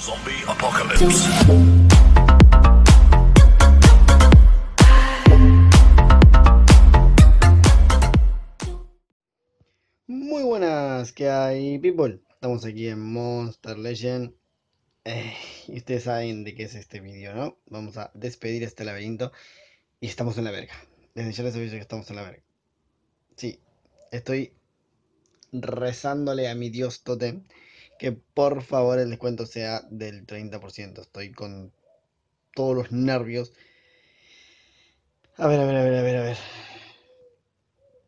Zombie Apocalypse. Muy buenas, ¿qué hay, people? Estamos aquí en Monster Legend. Eh, y ustedes saben de qué es este vídeo, ¿no? Vamos a despedir este laberinto. Y estamos en la verga. Desde ya les aviso que estamos en la verga. Sí, estoy rezándole a mi dios Totem que por favor el descuento sea del 30%. Estoy con todos los nervios. A ver, a ver, a ver, a ver, a ver.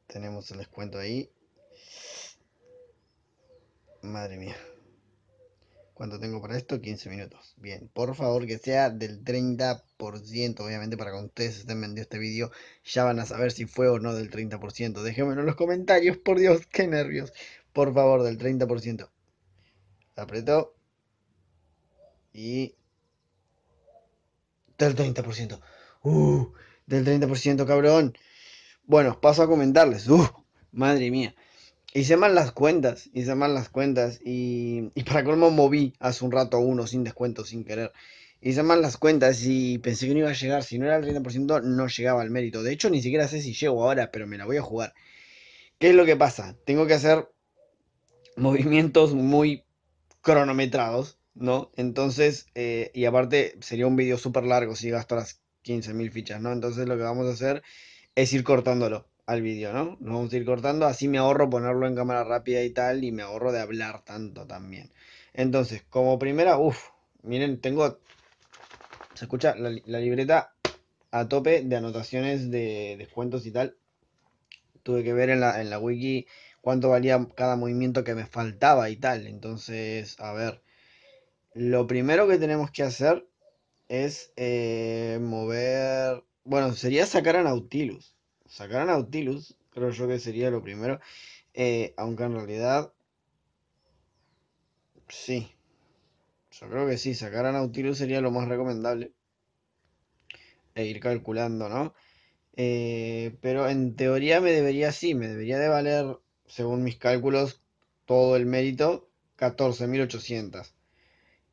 Tenemos el descuento ahí. Madre mía. ¿Cuánto tengo para esto? 15 minutos. Bien, por favor que sea del 30%. Obviamente para que ustedes estén viendo este vídeo, ya van a saber si fue o no del 30%. Déjenmelo en los comentarios, por Dios, qué nervios. Por favor, del 30% apretó y del 30%. Uh, del 30%, cabrón. Bueno, paso a comentarles. Uh, madre mía. Hice mal las cuentas, hice mal las cuentas y, y para colmo moví hace un rato uno sin descuento, sin querer. Hice mal las cuentas y pensé que no iba a llegar. Si no era el 30%, no llegaba al mérito. De hecho, ni siquiera sé si llego ahora, pero me la voy a jugar. ¿Qué es lo que pasa? Tengo que hacer movimientos muy cronometrados, ¿no? Entonces, eh, y aparte sería un vídeo súper largo si gasto las 15.000 fichas, ¿no? Entonces lo que vamos a hacer es ir cortándolo al vídeo ¿no? Nos vamos a ir cortando, así me ahorro ponerlo en cámara rápida y tal, y me ahorro de hablar tanto también. Entonces, como primera, uff, miren, tengo, se escucha la, libreta a tope de anotaciones de descuentos y tal. Tuve que ver en la, en la wiki cuánto valía cada movimiento que me faltaba y tal. Entonces, a ver, lo primero que tenemos que hacer es eh, mover... Bueno, sería sacar a Nautilus. Sacar a Nautilus, creo yo que sería lo primero. Eh, aunque en realidad... Sí. Yo creo que sí, sacar a Nautilus sería lo más recomendable. E ir calculando, ¿no? Eh, pero en teoría me debería, sí, me debería de valer según mis cálculos, todo el mérito, 14.800.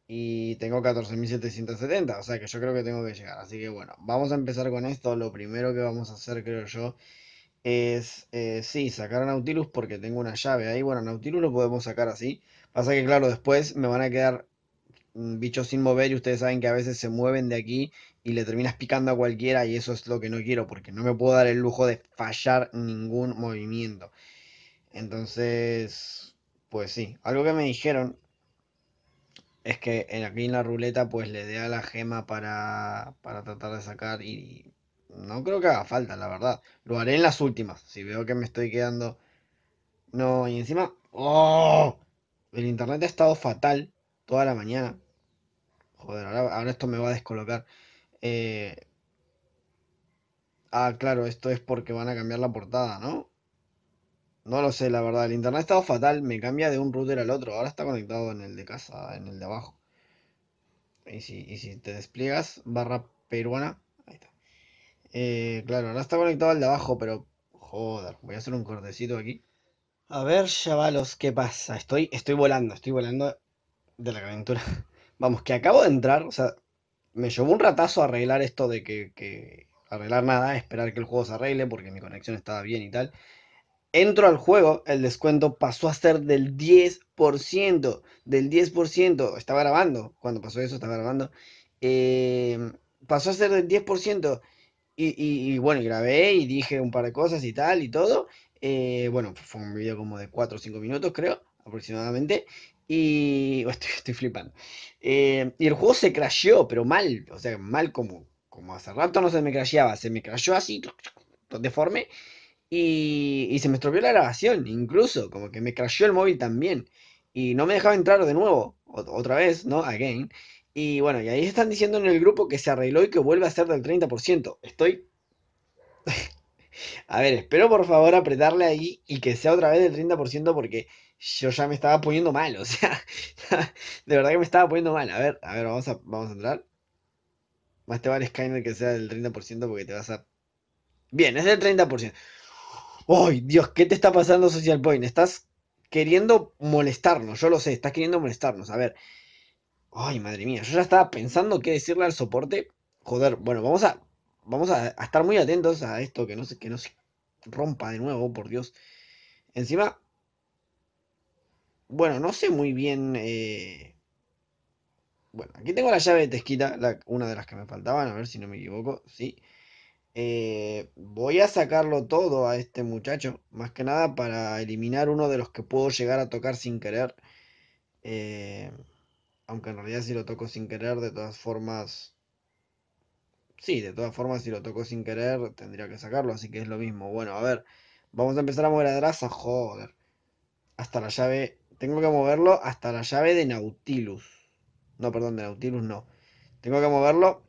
Y tengo 14.770, o sea que yo creo que tengo que llegar. Así que bueno, vamos a empezar con esto. Lo primero que vamos a hacer, creo yo, es, eh, sí, sacar a Nautilus porque tengo una llave ahí. Bueno, Nautilus lo podemos sacar así. Pasa que claro, después me van a quedar mm, bichos sin mover y ustedes saben que a veces se mueven de aquí y le terminas picando a cualquiera y eso es lo que no quiero porque no me puedo dar el lujo de fallar ningún movimiento. Entonces, pues sí, algo que me dijeron es que aquí en la ruleta pues le dé a la gema para, para tratar de sacar y no creo que haga falta, la verdad. Lo haré en las últimas, si veo que me estoy quedando... No, y encima... ¡Oh! El internet ha estado fatal toda la mañana. Joder, ahora, esto me va a descolocar. Eh, ah, claro, esto es porque van a cambiar la portada, ¿no? No lo sé, la verdad. El internet ha estado fatal. Me cambia de un router al otro. Ahora está conectado en el de casa, en el de abajo. Y si, y si te despliegas, barra peruana. Ahí está. Eh, claro, ahora está conectado al de abajo, pero. Joder, voy a hacer un cortecito aquí. A ver, chavalos, ¿qué pasa? Estoy, estoy volando, estoy volando de la aventura, Vamos, que acabo de entrar, o sea, me llevó un ratazo arreglar esto de que, que arreglar nada, esperar que el juego se arregle porque mi conexión estaba bien y tal entro al juego, el descuento pasó a ser del 10%, del 10%, estaba grabando, cuando pasó eso estaba grabando, em, pasó a ser del 10%, y, bueno, grabé y dije un par de cosas y tal y todo, eh, bueno, pues, fue un video como de 4 o 5 minutos creo, aproximadamente, y estoy, flipando, em, y el juego se crasheó, pero mal, o sea, mal como, como hace rato no se me crasheaba, se me crasheó así, deforme, y, se me estropeó la grabación, incluso, como que me crasheó el móvil también. Y no me dejaba entrar de nuevo, otra vez, ¿no? Again. Y bueno, y ahí están diciendo en el grupo que se arregló y que vuelve a ser del 30%. Estoy... a ver, espero por favor apretarle ahí y que sea otra vez del 30% porque yo ya me estaba poniendo mal, o sea, de verdad que me estaba poniendo mal. A ver, a ver, vamos a, vamos a entrar. Más te vale Skynet que sea del 30% porque te vas a... Bien, es del 30%. ¡Ay, Dios! ¿Qué te está pasando, Social Point? Estás queriendo molestarnos, yo lo sé, estás queriendo molestarnos. A ver. Ay, madre mía, yo ya estaba pensando qué decirle al soporte. Joder, bueno, vamos a. Vamos a, estar muy atentos a esto, que no, se, que no se rompa de nuevo, por Dios. Encima. Bueno, no sé muy bien. Eh, bueno, aquí tengo la llave de Tesquita, una de las que me faltaban, a ver si no me equivoco. Sí. Eh, voy a sacarlo todo a este muchacho, más que nada para eliminar uno de los que puedo llegar a tocar sin querer. Eh, aunque en realidad si lo toco sin querer, de todas formas... Sí, de todas formas si lo toco sin querer, tendría que sacarlo, así que es lo mismo. Bueno, a ver, vamos a empezar a mover a Draza, joder. Hasta la llave... Tengo que moverlo hasta la llave de Nautilus. No, perdón, de Nautilus no. Tengo que moverlo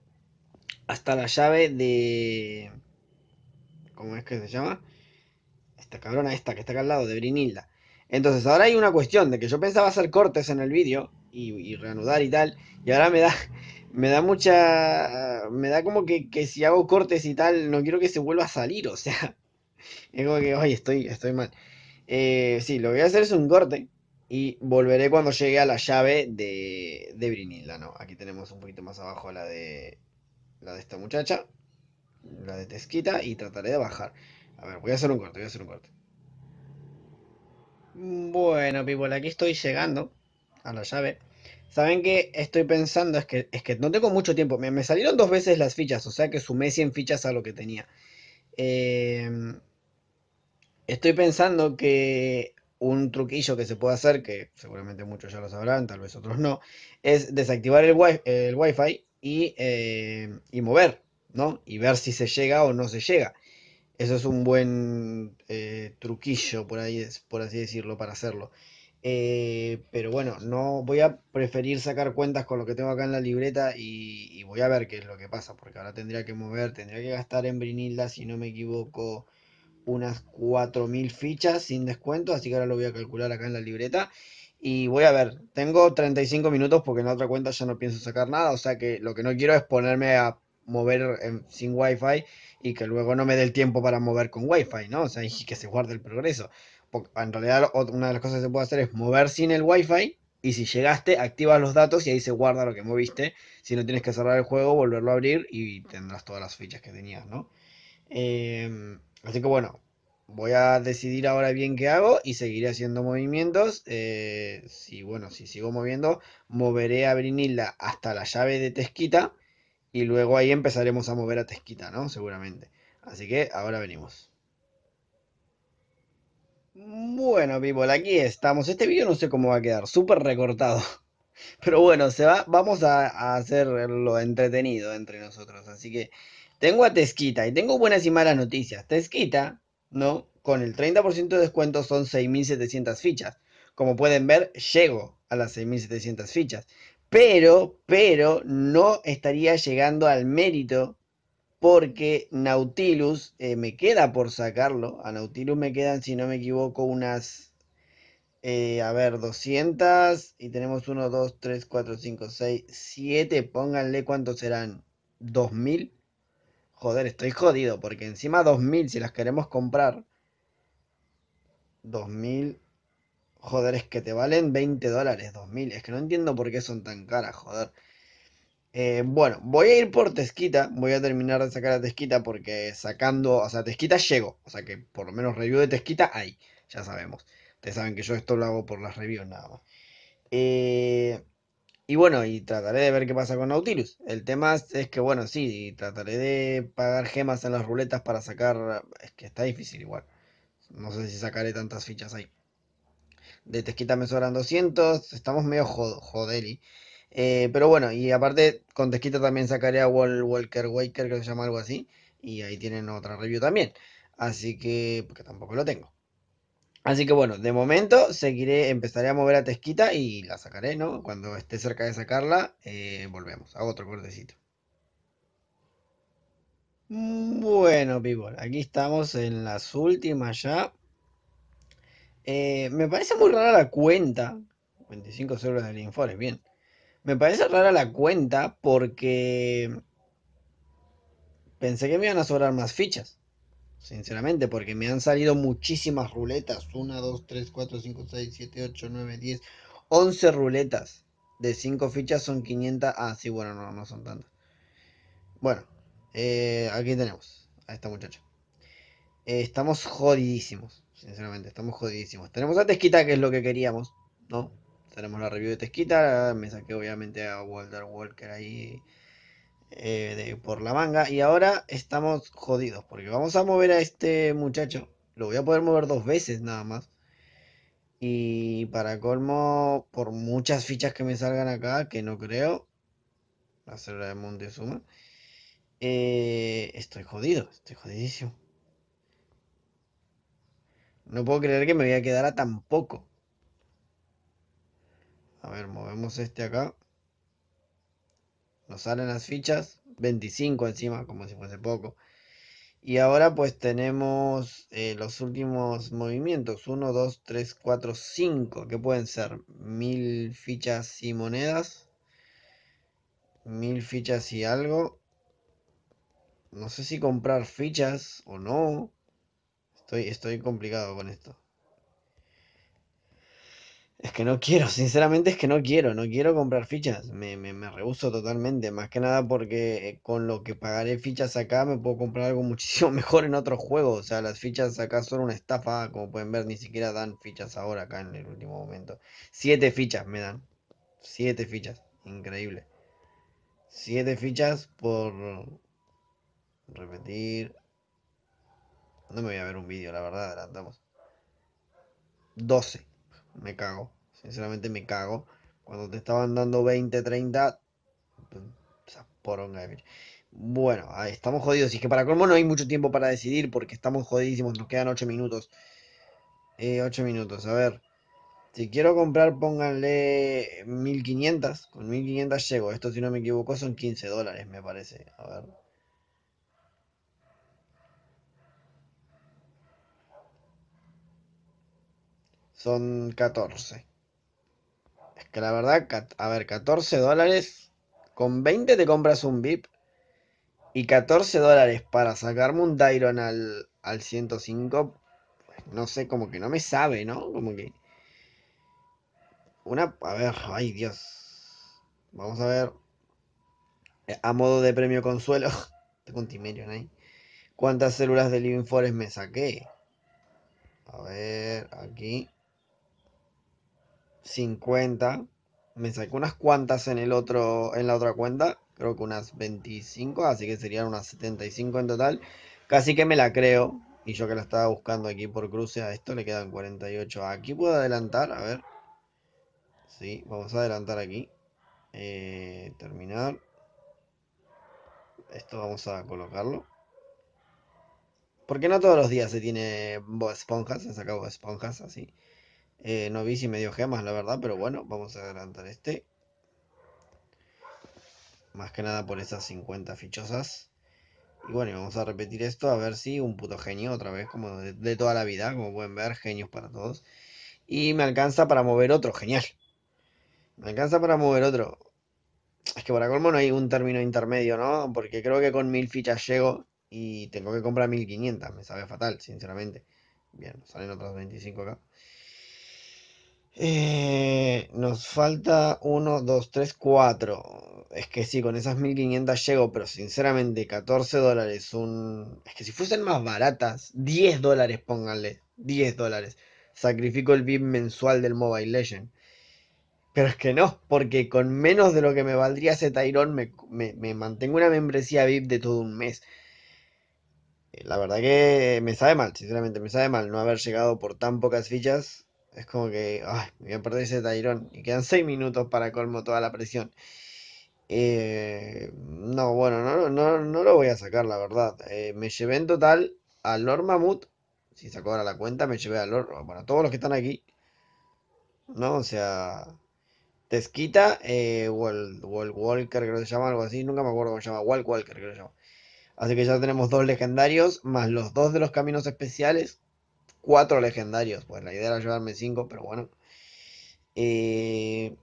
hasta la llave de... ¿Cómo es que se llama? Esta cabrona esta que está acá al lado, de Brinilda. Entonces ahora hay una cuestión de que yo pensaba hacer cortes en el vídeo y, reanudar y tal, y ahora me da... Me da mucha... Me da como que, si hago cortes y tal, no quiero que se vuelva a salir, o sea... Es como que, ay, estoy, estoy mal. Eh, sí, lo que voy a hacer es un corte y volveré cuando llegue a la llave de, de Brinilda, ¿no? Aquí tenemos un poquito más abajo la de la de esta muchacha, la de Tesquita y trataré de bajar. A ver, voy a hacer un corte, voy a hacer un corte. Bueno, people, aquí estoy llegando a la llave. Saben que estoy pensando, es que, es que no tengo mucho tiempo. Me, salieron dos veces las fichas, o sea que sumé 100 fichas a lo que tenía. Em, estoy pensando que un truquillo que se puede hacer, que seguramente muchos ya lo sabrán, tal vez otros no, es desactivar el, wi el wifi eh, y, mover, ¿no? Y ver si se llega o no se llega. Eso es un buen eh, truquillo, por, ahí, por así decirlo, para hacerlo. Eh, pero bueno, no voy a preferir sacar cuentas con lo que tengo acá en la libreta y, y, voy a ver qué es lo que pasa, porque ahora tendría que mover, tendría que gastar en Brinilda, si no me equivoco, unas 4.000 fichas sin descuento, así que ahora lo voy a calcular acá en la libreta y voy a ver, tengo 35 minutos porque en otra cuenta ya no pienso sacar nada, o sea que lo que no quiero es ponerme a mover sin wifi y que luego no me dé el tiempo para mover con wifi, ¿no? O sea, y que se guarde el progreso. en realidad una de las cosas que se puede hacer es mover sin el wifi y si llegaste, activas los datos y ahí se guarda lo que moviste. Si no tienes que cerrar el juego, volverlo a abrir y tendrás todas las fichas que tenías, ¿no? Em, así que bueno, voy a decidir ahora bien qué hago y seguiré haciendo movimientos. Eh, si bueno, si sigo moviendo, moveré a Brinilda hasta la llave de Tesquita y luego ahí empezaremos a mover a Tesquita, ¿no? Seguramente. Así que ahora venimos. Bueno, people, aquí estamos. Este vídeo no sé cómo va a quedar, súper recortado. Pero bueno, se va, vamos a, a hacerlo entretenido entre nosotros. Así que tengo a Tesquita y tengo buenas y malas noticias. Tesquita ¿no? Con el 30% de descuento son 6.700 fichas. Como pueden ver, llego a las 6.700 fichas. Pero, pero, no estaría llegando al mérito porque Nautilus, eh, me queda por sacarlo, a Nautilus me quedan, si no me equivoco, unas, eh, a ver, 200, y tenemos 1, 2, 3, 4, 5, 6, 7, pónganle cuántos serán, 2000, joder, estoy jodido, porque encima 2000, si las queremos comprar, 2000, joder, es que te valen 20 dólares, 2000, es que no entiendo por qué son tan caras, joder. Eh, bueno, voy a ir por Tesquita, voy a terminar de sacar a Tesquita porque sacando, o sea, Tesquita llego, o sea que por lo menos review de Tesquita hay, ya sabemos. Ustedes saben que yo esto lo hago por las reviews nada más. Eh, y bueno, y trataré de ver qué pasa con Nautilus. El tema es que, bueno, sí, trataré de pagar gemas en las ruletas para sacar... Es que está difícil igual. No sé si sacaré tantas fichas ahí. De Tesquita me sobran 200. Estamos medio jodeli. Eh, pero bueno, y aparte con Tesquita también sacaré a Wall Walker Waker, que se llama algo así. Y ahí tienen otra review también. Así que, porque tampoco lo tengo. Así que bueno, de momento seguiré, empezaré a mover a Tesquita y la sacaré, ¿no? Cuando esté cerca de sacarla, eh, volvemos. a otro cortecito. Bueno, people, aquí estamos en las últimas ya. Eh, me parece muy rara la cuenta. 25 euros de Linfores, bien. Me parece rara la cuenta porque pensé que me iban a sobrar más fichas. Sinceramente, porque me han salido muchísimas ruletas. 1, 2, 3, 4, 5, 6, 7, 8, 9, 10, 11 ruletas. De 5 fichas son 500. Ah, sí, bueno, no, no son tantas. Bueno, eh, aquí tenemos a esta muchacha. Eh, estamos jodidísimos, sinceramente, estamos jodidísimos. Tenemos a Tesquita, que es lo que queríamos, ¿no? Tenemos la review de Tesquita. Me saqué obviamente a Walter Walker ahí. Eh, de, por la manga. Y ahora estamos jodidos. Porque vamos a mover a este muchacho. Lo voy a poder mover dos veces nada más. Y para colmo, por muchas fichas que me salgan acá, que no creo. La célula de Montezuma. Eh, estoy jodido, estoy jodidísimo. No puedo creer que me voy a quedar a tan poco. A ver, movemos este acá nos salen las fichas, 25 encima, como si fuese poco. Y ahora pues tenemos eh, los últimos movimientos, 1, 2, 3, 4, 5, que pueden ser 1000 fichas y monedas, 1000 fichas y algo. No sé si comprar fichas o no. Estoy, estoy complicado con esto. Es que no quiero, sinceramente es que no quiero, no quiero comprar fichas, me, me, rehuso totalmente, más que nada porque eh, con lo que pagaré fichas acá me puedo comprar algo muchísimo mejor en otros juego o sea, las fichas acá son una estafa, como pueden ver, ni siquiera dan fichas ahora acá en el último momento. Siete fichas me dan, siete fichas, increíble. Siete fichas por repetir. No me voy a ver un vídeo, la verdad, adelantamos. 12. Me cago. Sinceramente me cago. Cuando te estaban dando 20, 30... Pues, poronga de Bueno, ahí estamos jodidos. Y es que para colmo no hay mucho tiempo para decidir porque estamos jodidísimos. Nos quedan 8 minutos. Eh, 8 minutos, a ver. Si quiero comprar, pónganle 1500. Con 1500 llego. Esto, si no me equivoco, son 15 dólares, me parece. A ver. Son 14. Que la verdad, a ver, 14 dólares. Con 20 te compras un VIP. Y 14 dólares para sacarme un Dairon al, al 105. Pues no sé, como que no me sabe, ¿no? Como que. Una. A ver, ay Dios. Vamos a ver. Eh, a modo de premio consuelo. Tengo un ahí. ¿Cuántas células de Living Forest me saqué? A ver, aquí. 50. Me saqué unas cuantas en el otro, en la otra cuenta. Creo que unas 25, así que serían unas 75 en total. Casi que me la creo. Y yo que la estaba buscando aquí por cruce, a esto le quedan 48. Aquí puedo adelantar, a ver. Sí, vamos a adelantar aquí. Eh, terminar. Esto vamos a colocarlo. Porque no todos los días se tiene esponjas, se saca esponjas así. Eh, no vi si me dio gemas, la verdad, pero bueno, vamos a adelantar este. Más que nada por esas 50 fichosas. Y bueno, vamos a repetir esto, a ver si un puto genio otra vez, como de, toda la vida, como pueden ver, genios para todos. Y me alcanza para mover otro, genial. Me alcanza para mover otro. Es que para colmo no hay un término intermedio, ¿no? Porque creo que con mil fichas llego y tengo que comprar 1500. Me sabe fatal, sinceramente. Bien, salen otras 25 acá. Eh, nos falta 1, 2, 3, 4. Es que sí, con esas 1500 llego, pero sinceramente 14 dólares, un... Es que si fuesen más baratas, 10 dólares pónganle, 10 dólares. Sacrifico el VIP mensual del Mobile Legend. Pero es que no, porque con menos de lo que me valdría ese Tyrone me, me mantengo una membresía VIP de todo un mes. Eh, la verdad que me sabe mal, sinceramente me sabe mal no haber llegado por tan pocas fichas es como que, ay, me voy a perder ese tirón Y quedan 6 minutos para colmo toda la presión. Eh, no, bueno, no, no, no lo voy a sacar, la verdad. Eh, me llevé en total a Lord Mamut. Si saco ahora la cuenta, me llevé a Lord. Bueno, todos los que están aquí. ¿No? O sea. Tesquita, eh, el Walker, creo que se llama algo así. Nunca me acuerdo cómo se llama. Wall Walker, creo que Así que ya tenemos dos legendarios, más los dos de los caminos especiales cuatro legendarios. Pues la idea era llevarme cinco, pero bueno. Eh,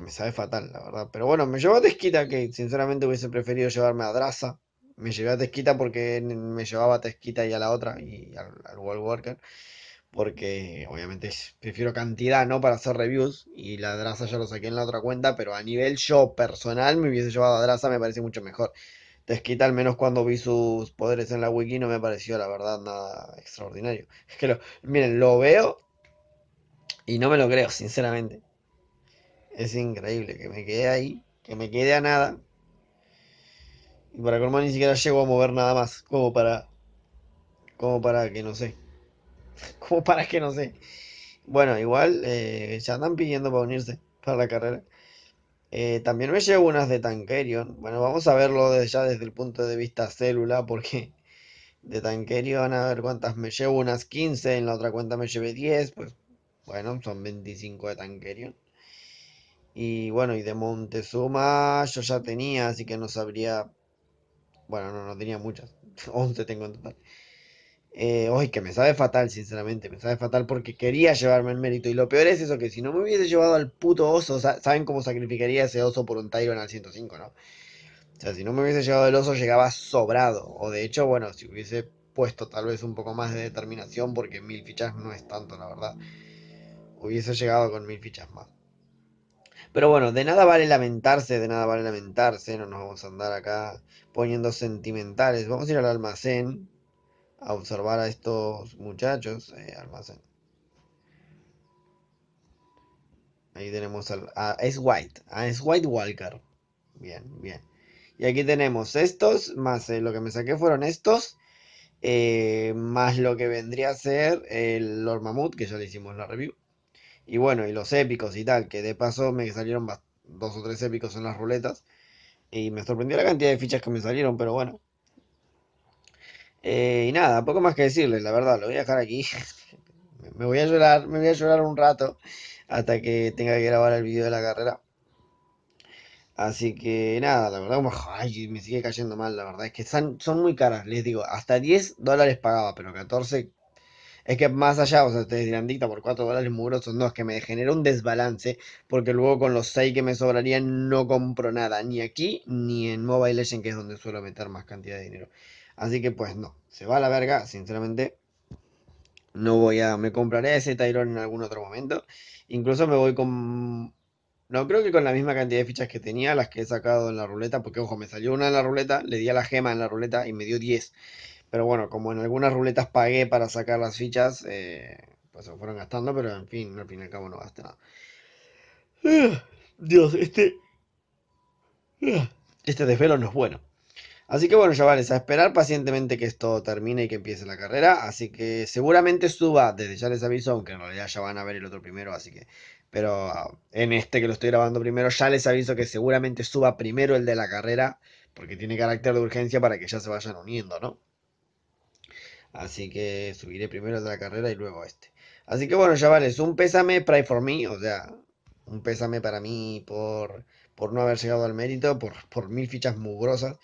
me sabe fatal, la verdad. Pero bueno, me llevó a Tesquita, que sinceramente hubiese preferido llevarme a Draza. Me llevé a Tesquita porque me llevaba a Tesquita y a la otra, y al, World Worker. Porque obviamente prefiero cantidad, ¿no? Para hacer reviews. Y la Draza ya lo saqué en la otra cuenta. Pero a nivel yo personal me hubiese llevado a Draza, me parece mucho mejor desquita, al menos cuando vi sus poderes en la wiki, no me pareció, la verdad, nada extraordinario. Es que lo, miren, lo veo y no me lo creo, sinceramente. Es increíble que me quede ahí, que me quede a nada. Y para colmo ni siquiera llego a mover nada más, como para... Como para que no sé. Como para que no sé. Bueno, igual eh, ya andan pidiendo para unirse para la carrera. Eh, también me llevo unas de Tankerion. Bueno, vamos a verlo ya desde el punto de vista célula, porque de Tankerion, a ver cuántas me llevo, unas 15, en la otra cuenta me llevé 10, pues bueno, son 25 de Tankerion. Y bueno, y de Montezuma yo ya tenía, así que no sabría, bueno, no, no tenía muchas, 11 tengo en total. Eh, que me sabe fatal, sinceramente, me sabe fatal porque quería llevarme el mérito. Y lo peor es eso, que si no me hubiese llevado al puto oso, ¿saben cómo sacrificaría ese oso por un Tyron al 105, no? O sea, si no me hubiese llevado el oso, llegaba sobrado. O de hecho, bueno, si hubiese puesto tal vez un poco más de determinación, porque mil fichas no es tanto, la verdad. Hubiese llegado con mil fichas más. Pero bueno, de nada vale lamentarse, de nada vale lamentarse, no nos vamos a andar acá poniendo sentimentales. Vamos a ir al almacén a observar a estos muchachos. Eh, almacén. Ahí tenemos al, a es White. A ah, White Walker. Bien, bien. Y aquí tenemos estos, más eh, lo que me saqué fueron estos, eh, más lo que vendría a ser el Lord Mammoth, que ya le hicimos la review. Y bueno, y los épicos y tal, que de paso me salieron dos o tres épicos en las ruletas. Y me sorprendió la cantidad de fichas que me salieron, pero bueno. Eh, y nada, poco más que decirles, la verdad, lo voy a dejar aquí. me voy a llorar, me voy a llorar un rato hasta que tenga que grabar el video de la carrera. Así que nada, la verdad, me sigue cayendo mal, la verdad. Es que son, muy caras, les digo, hasta 10 dólares pagaba, pero 14 es que más allá, o sea, ustedes dirán, dicta por 4 dólares grosos, No, es que me genera un desbalance. Porque luego con los 6 que me sobrarían no compro nada. Ni aquí, ni en Mobile legend que es donde suelo meter más cantidad de dinero. Así que pues no, se va a la verga, sinceramente. No voy a, me compraré ese Tyron en algún otro momento. Incluso me voy con, no creo que con la misma cantidad de fichas que tenía, las que he sacado en la ruleta, porque ojo, me salió una en la ruleta, le di a la gema en la ruleta y me dio 10. Pero bueno, como en algunas ruletas pagué para sacar las fichas, eh, pues se fueron gastando, pero en fin, al fin y al cabo no gasté nada. Ah, Dios, este... Ah, este desvelo no es bueno. Así que bueno, chavales, a esperar pacientemente que esto termine y que empiece la carrera. Así que seguramente suba, desde ya les aviso, aunque en realidad ya van a ver el otro primero, así que... Pero ah, en este que lo estoy grabando primero, ya les aviso que seguramente suba primero el de la carrera, porque tiene carácter de urgencia para que ya se vayan uniendo, ¿no? Así que subiré primero el de la carrera y luego este. Así que bueno, chavales, un pésame para for o sea, un pésame para mí por, por no haber llegado al mérito, por, por mil fichas mugrosas.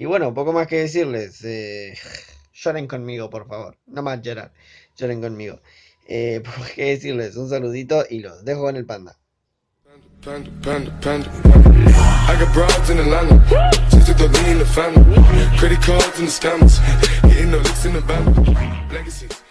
Y bueno, poco más que decirles. Eh, lloren conmigo, por favor. No más llorar. Lloren conmigo. Eh, poco que decirles. Un saludito y los dejo con el panda. I got broads in Atlanta, just to throw in the family. Credit cards and the scammers, hitting the licks in the van. Legacies.